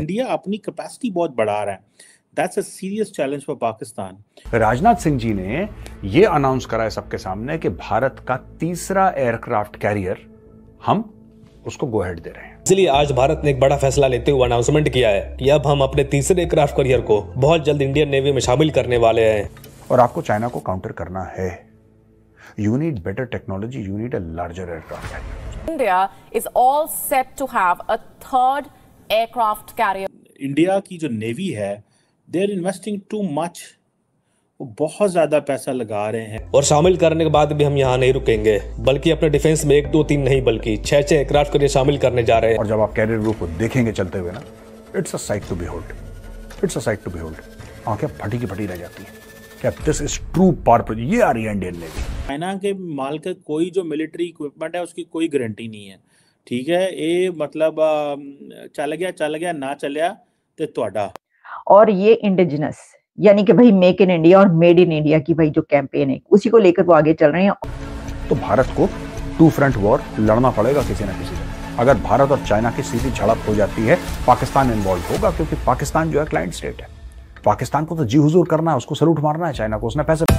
India अपनी capacity बहुत बढ़ा रहा है that's a serious challenge for Pakistan Rajnath Singh ji ने यह अनाउंस करा है सबके सामने कि भारत का तीसरा एयरक्राफ्ट कैरियर हम उसको गोहेड दे रहे हैं इसलिए आज भारत ने एक बड़ा फैसला लेते हुए अनाउंसमेंट किया है कि अब हम अपने तीसरे एयरक्राफ्ट कैरियर को बहुत जल्द इंडियन नेवी में शामिल करने वाले हैं और आपको चाइना को काउंटर करना है you need better technology, you need a larger aircraft carrier. India is all set to have a third aircraft carrier India की जो नेवी है they are investing too much वो बहुत ज्यादा पैसा लगा रहे हैं और शामिल करने के बाद भी हम यहाँ नहीं रुकेंगे बल्कि अपने डिफेंस में एक दो तीन नहीं बल्कि छह छह एयरक्राफ्ट के लिए शामिल करने जा रहे हैं और जब आप कैरियर ग्रुप को देखेंगे चलते हुए ना it's a sight to behold it's a sight to behold आंखें फटी की फटी रह जाती है क्या दिस इज ट्रू पावर ये आ रही है इंडियन नेवी चाइना के माल का कोई जो मिलिट्री इक्विपमेंट है उसकी कोई गारंटी नहीं है ਠੀਕ ਹੈ ਇਹ ਮਤਲਬ ਚੱਲ ਗਿਆ ਚੱਲ ਗਿਆ ਨਾ ਚੱਲਿਆ ਤੇ ਤੁਹਾਡਾ और ये इंडिजिनस यानी कि भाई मेक इन इंडिया और मेड इन इंडिया की भाई जो कैंपेन है उसी को लेकर वो आगे चल रहे हैं तो भारत को टू फ्रंट वॉर लड़ना पड़ेगा किसी ना किसी अगर भारत और चाइना की सीधी झड़प हो जाती है पाकिस्तान इन्वॉल्व होगा क्योंकि पाकिस्तान जो है क्लाइंट स्टेट है पाकिस्तान को तो जी हुजूर करना है उसको सलूट मारना है चाइना को उसने पैसे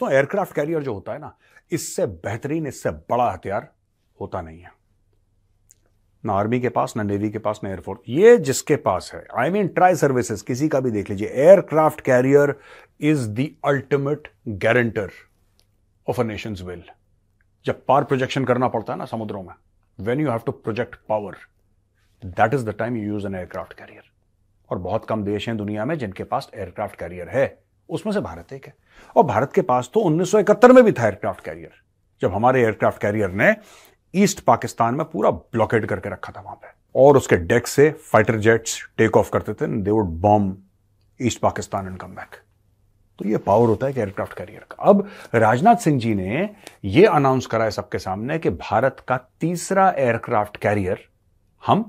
दोस्तों एयरक्राफ्ट कैरियर जो होता है ना इससे बेहतरीन इससे बड़ा हथियार होता नहीं है ना आर्मी के पास ना नेवी के पास ना एयरफोर्स ये जिसके पास है आई मीन ट्राई सर्विसेज किसी का भी देख लीजिए aircraft carrier is the ultimate guarantor of a nation will जब पार प्रोजेक्शन करना पड़ता है ना समुद्रों में when you have to project power that is the time you use an aircraft carrier और बहुत कम देश हैं दुनिया में जिनके पास एयरक्राफ्ट कैरियर है उसमें से भारत एक है और भारत के पास तो उन्नीस में भी था एयरक्राफ्ट कैरियर जब हमारे एयरक्राफ्ट कैरियर ने ईस्ट पाकिस्तान में पूरा ब्लॉकेट करके रखा था वहां पे और उसके डेक से फाइटर जेट्स टेक ऑफ करते थे they would bomb east Pakistan and come back तो ये पावर होता है कि एयरक्राफ्ट कैरियर का अब राजनाथ सिंह जी ने ये अनाउंस करा है सबके सामने कि भारत का तीसरा एयरक्राफ्ट कैरियर हम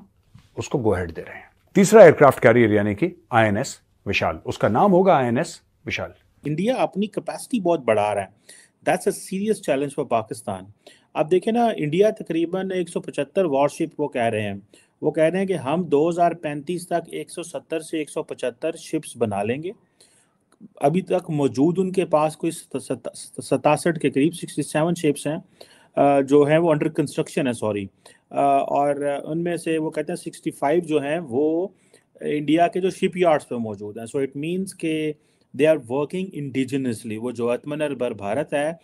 उसको गोहेड दे रहे हैं तीसरा एयरक्राफ्ट कैरियर यानी कि आईएनएस विशाल उसका नाम होगा आईएनएस विशाल इंडिया अपनी कैपेसिटी बहुत बढ़ा रहा है that's a serious challenge for Pakistan अब देखें ना इंडिया तकरीबन पचहत्तर वॉरशिप वो कह रहे हैं वो कह रहे हैं कि हम 2035 तक 170 से 175 शिप्स बना लेंगे अभी तक मौजूद उनके पास कोई सतासठ के करीब सिक्सटी सेवन शिप्स हैं जो हैं वो अंडर कंस्ट्रक्शन है सॉरी और उनमें से वो कहते हैं सिक्सटी फाइव जो हैं वो इंडिया के जो शिप यार्ड्स पर मौजूद हैं सो इट मीन्स के दे आर वर्किंग इंडिजिनसली वो जो आत्मनिर्भर भारत है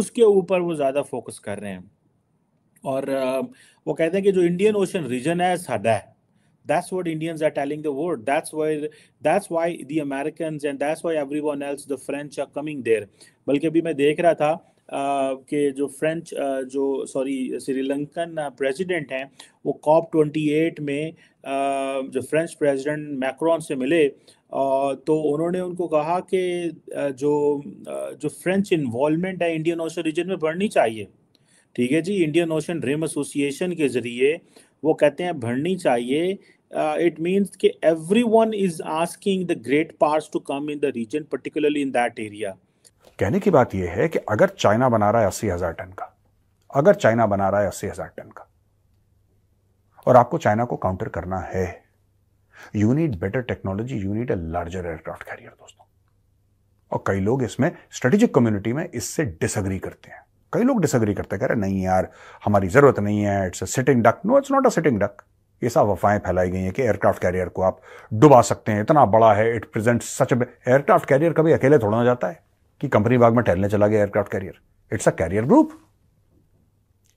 उसके ऊपर वो ज़्यादा फोकस कर रहे हैं और वो कहते हैं कि जो इंडियन ओशन रीजन है साडा है that's what Indians are telling the world that's why that's why the American and that's why every one else the French are coming there बल्कि अभी मैं देख रहा था Uh, के जो फ्रेंच uh, जो सॉरी श्रीलंकन प्रेसिडेंट हैं वो कॉप ट्वेंटी एट में uh, जो फ्रेंच प्रेसिडेंट मैक्रॉन से मिले तो उन्होंने उनको कहा कि जो जो फ्रेंच इन्वॉल्वमेंट है इंडियन ओशन रीजन में बढ़नी चाहिए ठीक है जी इंडियन ओशन रिम एसोसिएशन के ज़रिए वो कहते हैं बढ़नी चाहिए इट मीन्स कि every one is asking the great parts to come in the region particularly in that area कहने की बात यह है कि अगर चाइना बना रहा है अस्सी हजार टन का अगर चाइना बना रहा है अस्सी हजार टन का और आपको चाइना को काउंटर करना है you need better technology you need a larger aircraft carrier दोस्तों और कई लोग इसमें स्ट्रेटेजिक कम्युनिटी में इससे डिसअग्री करते हैं कई लोग डिसअग्री करते हैं कह रहे नहीं यार हमारी जरूरत नहीं है it's a sitting duck no it's not a sitting duck ये सब अफवाहें फैलाई गई हैं कि एयरक्राफ्ट कैरियर को आप डुबा सकते हैं इतना बड़ा है it present such aircraft carrier कभी अकेले थोड़ा ना जाता है कि कंपनी बाग में टहलने चला गया aircraft carrier it's a carrier group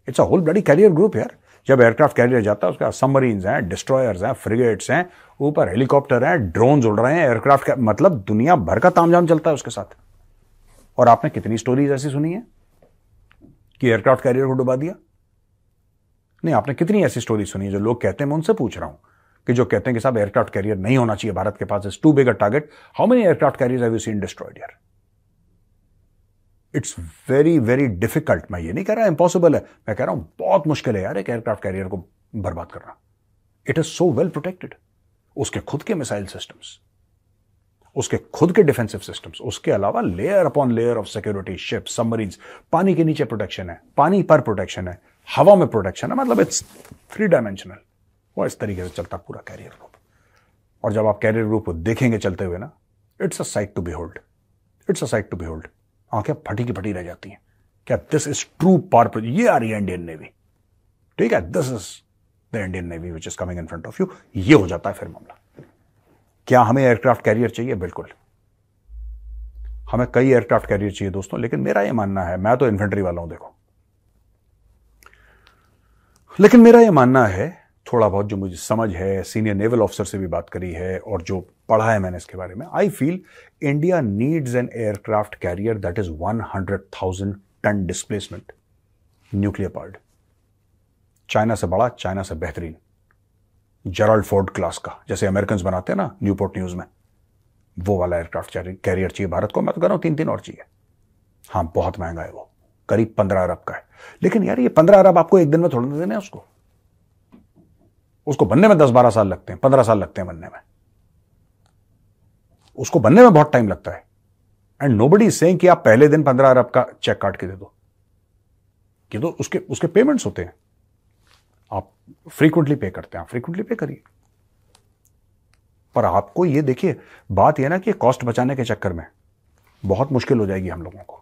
it's a whole bloody carrier group यार जब एयरक्राफ्ट कैरियर जाता है उसका सबमरीन हैं डिस्ट्रॉयर्स हैं फ्रिगेट्स हैं ऊपर हेलीकॉप्टर हैं ड्रोन उड़ रहे हैं एयरक्राफ्ट मतलब दुनिया भर का तामझाम चलता है उसके साथ और आपने कितनी स्टोरीज ऐसी सुनी है कि एयरक्राफ्ट कैरियर को डुबा दिया नहीं आपने कितनी ऐसी स्टोरी सुनी है जो लोग कहते हैं मैं उनसे पूछ रहा हूं कि जो कहते हैं कि साहब एयरक्राफ्ट कैरियर नहीं होना चाहिए भारत के पास is too big a target how many aircraft carrier have you seen destroyed यार इट्स वेरी वेरी डिफिकल्ट मैं ये नहीं कह रहा इंपॉसिबल है मैं कह रहा हूं बहुत मुश्किल है यार एक एयरक्राफ्ट कैरियर को बर्बाद करना it is so well protected उसके खुद के मिसाइल सिस्टम्स उसके खुद के डिफेंसिव सिस्टम्स उसके अलावा layer upon layer of security ship submarine पानी के नीचे प्रोटेक्शन है पानी पर प्रोटेक्शन है हवा में प्रोटेक्शन है मतलब इट्स थ्री डायमेंशनल वो इस तरीके से चलता पूरा कैरियर ग्रुप और जब आप कैरियर ग्रुप को देखेंगे चलते हुए ना it's a sight to behold it's a sight to behold आंखें फटी की फटी रह जाती हैं क्या दिस इज ट्रू पार ये आ रही है इंडियन नेवी ठीक है this is the Indian navy which is coming in front of you ये हो जाता है फिर मामला क्या हमें एयरक्राफ्ट कैरियर चाहिए बिल्कुल हमें कई एयरक्राफ्ट कैरियर चाहिए दोस्तों लेकिन मेरा यह मानना है मैं तो इन्फेंट्री वाला हूं देखो लेकिन मेरा यह मानना है थोड़ा बहुत जो मुझे समझ है सीनियर नेवल ऑफिसर से भी बात करी है और जो पढ़ा है मैंने इसके बारे में I feel India needs an aircraft carrier that is one hundred thousand ton displacement nuclear powered China से बड़ा चाइना से बेहतरीन जेराल्ड फोर्ड क्लास का जैसे अमेरिकन बनाते हैं ना न्यूपोर्ट न्यूज़ में वो वाला एयरक्राफ्ट कैरियर चाहिए भारत को मैं तो कह रहा हूँ तीन तीन और चाहिए हाँ बहुत महंगा है वो करीब पंद्रह अरब का है लेकिन यार ये पंद्रह अरब आपको एक दिन में थोड़ा ना देना है उसको उसको बनने में दस बारह साल लगते हैं पंद्रह साल लगते हैं बनने में उसको बनने में बहुत टाइम लगता है एंड नो बडी से कि आप पहले दिन पंद्रह अरब का चेक काट के दे दो कि तो उसके उसके पेमेंट्स होते हैं आप फ्रीक्वेंटली पे करते हैं आप फ्रीक्वेंटली पे करिए पर आपको ये देखिए बात यह ना कि कॉस्ट बचाने के चक्कर में बहुत मुश्किल हो जाएगी हम लोगों को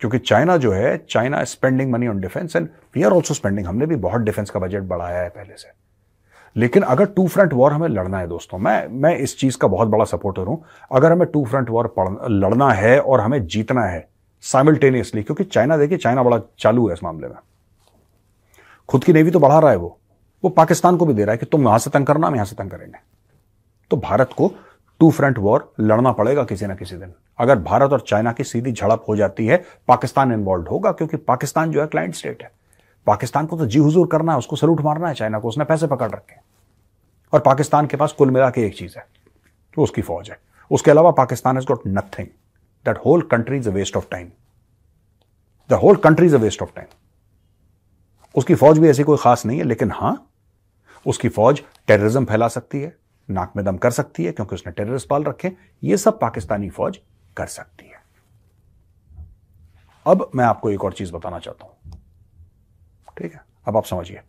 क्योंकि चाइना जो है China spending money on defence and we are also spending हमने भी बहुत डिफेंस का बजट बढ़ाया है पहले से लेकिन अगर टू फ्रंट वॉर हमें लड़ना है दोस्तों मैं मैं इस चीज़ का बहुत बड़ा सपोर्टर हूं अगर हमें टू फ्रंट वॉर लड़ना है और हमें जीतना है साइमल्टेनियसली क्योंकि चाइना देखिए चाइना बड़ा चालू है इस मामले में खुद की नेवी तो बढ़ा रहा है वो वो पाकिस्तान को भी दे रहा है कि तुम यहां से तंग करना हम यहां से तंग करेंगे तो भारत को टू फ्रंट वॉर लड़ना पड़ेगा किसी ना किसी दिन अगर भारत और चाइना की सीधी झड़प हो जाती है पाकिस्तान इन्वॉल्व होगा क्योंकि पाकिस्तान जो है क्लाइंट स्टेट है पाकिस्तान को तो जी हुजूर करना है उसको सलूट मारना है चाइना को उसने पैसे पकड़ रखे हैं और पाकिस्तान के पास कुल मिला के एक चीज़ है तो उसकी फौज है उसके अलावा Pakistan is got nothing that whole country is a waste of time the whole country is a waste of time उसकी फौज भी ऐसी कोई खास नहीं है लेकिन हां उसकी फौज टेररिज्म फैला सकती है नाक में दम कर सकती है क्योंकि उसने टेररिस्ट पाल रखे ये सब पाकिस्तानी फौज कर सकती है अब मैं आपको एक और चीज बताना चाहता हूं ठीक है अब आप समझिए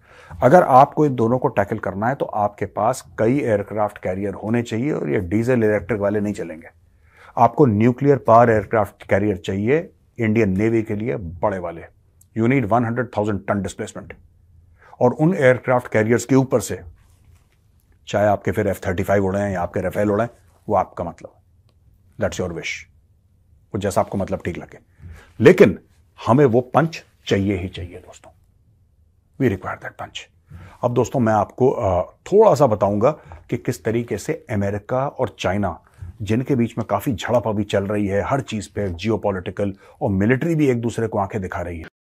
अगर आपको इन दोनों को टैकल करना है तो आपके पास कई एयरक्राफ्ट कैरियर होने चाहिए और ये डीजल इलेक्ट्रिक वाले नहीं चलेंगे आपको न्यूक्लियर पावर एयरक्राफ्ट कैरियर चाहिए इंडियन नेवी के लिए बड़े वाले you need thousand ton displacement और उन एयरक्राफ्ट कैरियर्स के ऊपर से चाहे आपके फिर एफ थर्टी फाइव उड़े या आपके रफेल उड़े वो आपका मतलब दैट्स योर विश वो जैसा आपको मतलब ठीक लगे लेकिन हमें वो पंच चाहिए ही चाहिए दोस्तों वी रिक्वायर दैट पंच अब दोस्तों मैं आपको थोड़ा सा बताऊंगा कि किस तरीके से अमेरिका और चाइना जिनके बीच में काफ़ी झड़प अभी चल रही है हर चीज़ पे जियोपॉलिटिकल और मिलिट्री भी एक दूसरे को आंखें दिखा रही है